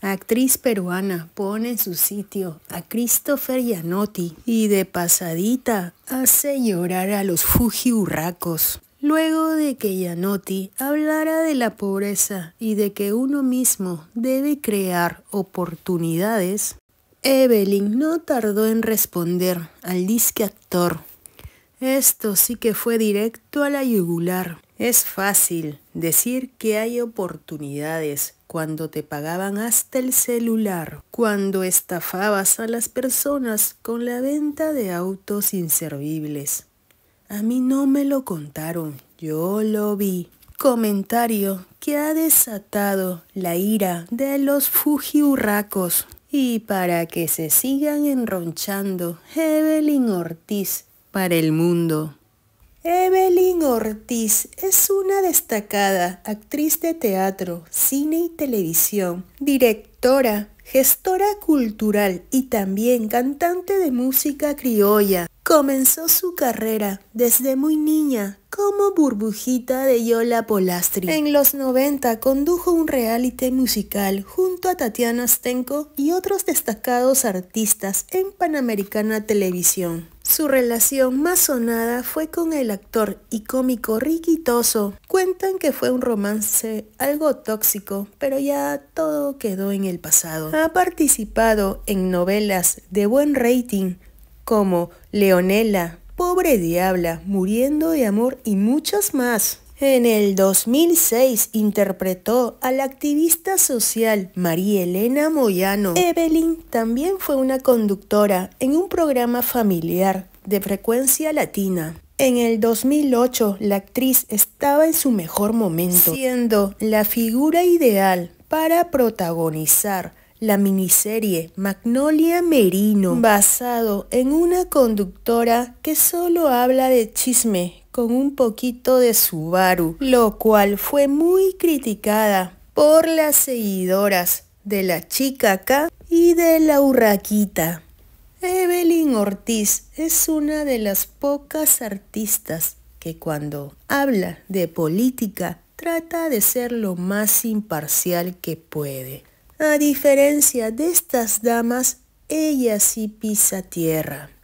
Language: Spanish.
Actriz peruana pone en su sitio a Christopher Yanotti y de pasadita hace llorar a los fujiurracos. Luego de que Yanotti hablara de la pobreza y de que uno mismo debe crear oportunidades, Evelyn no tardó en responder al disque actor. Esto sí que fue directo a la yugular. Es fácil decir que hay oportunidades cuando te pagaban hasta el celular, cuando estafabas a las personas con la venta de autos inservibles. A mí no me lo contaron, yo lo vi. Comentario que ha desatado la ira de los fujiurracos. Y para que se sigan enronchando, Evelyn Ortiz para el mundo. Evelyn Ortiz es una destacada actriz de teatro, cine y televisión, directora, gestora cultural y también cantante de música criolla. Comenzó su carrera desde muy niña como burbujita de Yola Polastri. En los 90 condujo un reality musical junto a Tatiana Stenko y otros destacados artistas en Panamericana Televisión. Su relación más sonada fue con el actor y cómico Ricky Toso. Cuentan que fue un romance algo tóxico, pero ya todo quedó en el pasado. Ha participado en novelas de buen rating como Leonela, Pobre Diabla, Muriendo de Amor y muchas más. En el 2006 interpretó a la activista social María Elena Moyano. Evelyn también fue una conductora en un programa familiar de frecuencia latina. En el 2008, la actriz estaba en su mejor momento, siendo la figura ideal para protagonizar la miniserie Magnolia Merino, basado en una conductora que solo habla de chisme con un poquito de Subaru, lo cual fue muy criticada por las seguidoras de la chica acá y de la urraquita. Evelyn Ortiz es una de las pocas artistas que cuando habla de política trata de ser lo más imparcial que puede. A diferencia de estas damas, ella sí pisa tierra.